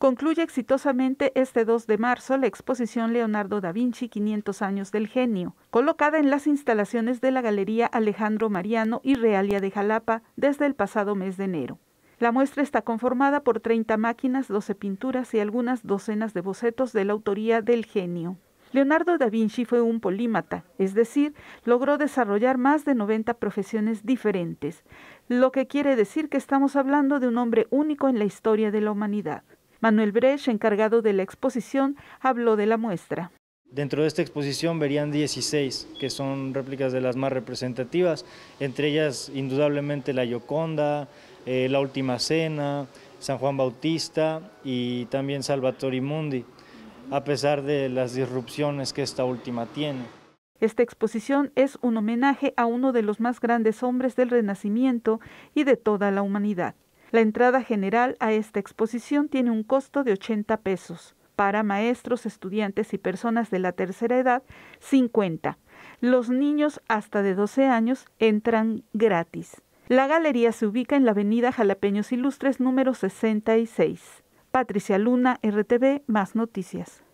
concluye exitosamente este 2 de marzo la exposición Leonardo da Vinci 500 años del genio, colocada en las instalaciones de la Galería Alejandro Mariano y Realia de Jalapa desde el pasado mes de enero. La muestra está conformada por 30 máquinas, 12 pinturas y algunas docenas de bocetos de la autoría del genio. Leonardo da Vinci fue un polímata, es decir, logró desarrollar más de 90 profesiones diferentes, lo que quiere decir que estamos hablando de un hombre único en la historia de la humanidad. Manuel Bresch, encargado de la exposición, habló de la muestra. Dentro de esta exposición verían 16, que son réplicas de las más representativas, entre ellas indudablemente la Gioconda, eh, la Última Cena, San Juan Bautista y también Salvatore Mundi, a pesar de las disrupciones que esta última tiene. Esta exposición es un homenaje a uno de los más grandes hombres del Renacimiento y de toda la humanidad. La entrada general a esta exposición tiene un costo de 80 pesos. Para maestros, estudiantes y personas de la tercera edad, 50. Los niños hasta de 12 años entran gratis. La galería se ubica en la avenida Jalapeños Ilustres número 66. Patricia Luna, RTV, más noticias.